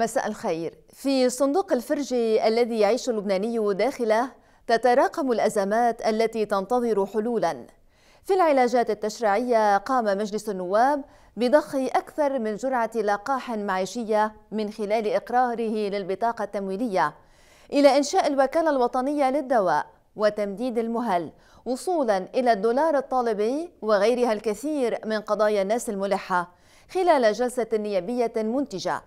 مساء الخير في صندوق الفرج الذي يعيش اللبناني داخله تتراكم الأزمات التي تنتظر حلولا في العلاجات التشريعية قام مجلس النواب بضخ أكثر من جرعة لقاح معيشية من خلال إقراره للبطاقة التمويلية إلى إنشاء الوكالة الوطنية للدواء وتمديد المهل وصولا إلى الدولار الطالبي وغيرها الكثير من قضايا الناس الملحة خلال جلسة نيابية منتجة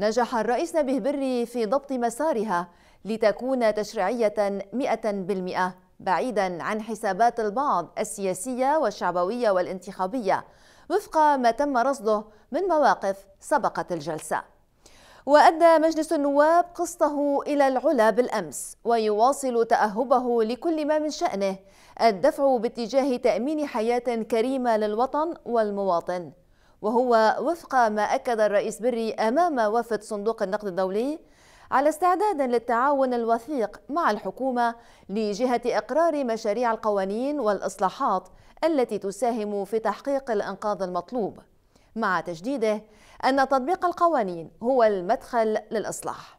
نجح الرئيس نبيه بري في ضبط مسارها لتكون تشريعية 100% بعيدا عن حسابات البعض السياسية والشعبوية والانتخابية وفق ما تم رصده من مواقف سبقت الجلسة وأدى مجلس النواب قسطه إلى العلا بالأمس ويواصل تأهبه لكل ما من شأنه الدفع باتجاه تأمين حياة كريمة للوطن والمواطن وهو وفق ما أكد الرئيس بري أمام وفد صندوق النقد الدولي على استعداد للتعاون الوثيق مع الحكومة لجهة إقرار مشاريع القوانين والإصلاحات التي تساهم في تحقيق الإنقاذ المطلوب مع تجديده أن تطبيق القوانين هو المدخل للإصلاح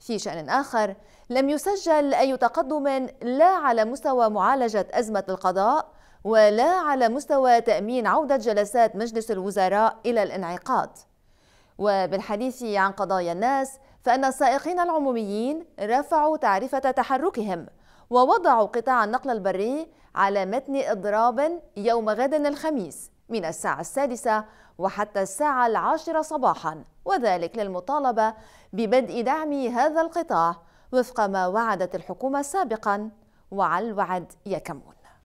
في شأن آخر لم يسجل أي تقدم لا على مستوى معالجة أزمة القضاء ولا على مستوى تأمين عودة جلسات مجلس الوزراء إلى الانعقاد وبالحديث عن قضايا الناس فأن السائقين العموميين رفعوا تعرفة تحركهم ووضعوا قطاع النقل البري على متن إضراب يوم غد الخميس من الساعة السادسة وحتى الساعة العاشرة صباحا وذلك للمطالبة ببدء دعم هذا القطاع وفق ما وعدت الحكومة سابقا وعلى الوعد يكمل